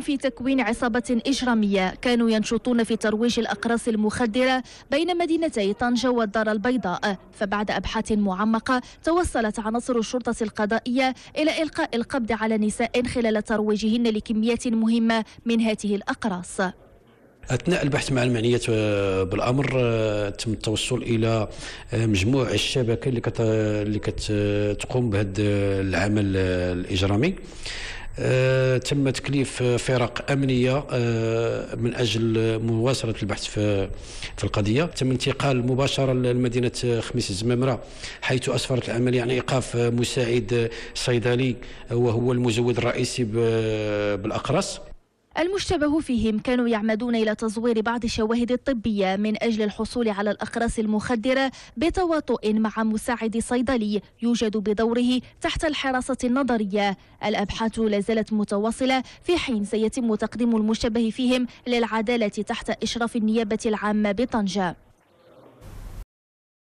في تكوين عصابة إجرامية كانوا ينشطون في ترويج الأقراص المخدرة بين مدينتي طنجة والدار البيضاء فبعد أبحاث معمقة توصلت عناصر الشرطة القضائية إلى إلقاء القبض على نساء خلال ترويجهن لكميات مهمة من هذه الأقراص اثناء البحث مع المعنيه بالامر آه، تم التوصل الى آه، مجموع الشبكه اللي اللي كتقوم بهذا العمل آه، الاجرامي آه تم تكليف فرق امنيه آه من اجل مواصله البحث في في القضيه تم انتقال مباشره لمدينه خميس الزمامره حيث اسفرت العمليه عن ايقاف مساعد صيدلي وهو المزود الرئيسي بالاقراص المشتبه فيهم كانوا يعمدون إلى تزوير بعض الشواهد الطبية من أجل الحصول على الأقراص المخدرة بتواطؤ مع مساعد صيدلي يوجد بدوره تحت الحراسة النظرية الأبحاث لازالت متواصلة في حين سيتم تقديم المشتبه فيهم للعدالة تحت إشراف النيابة العامة بطنجة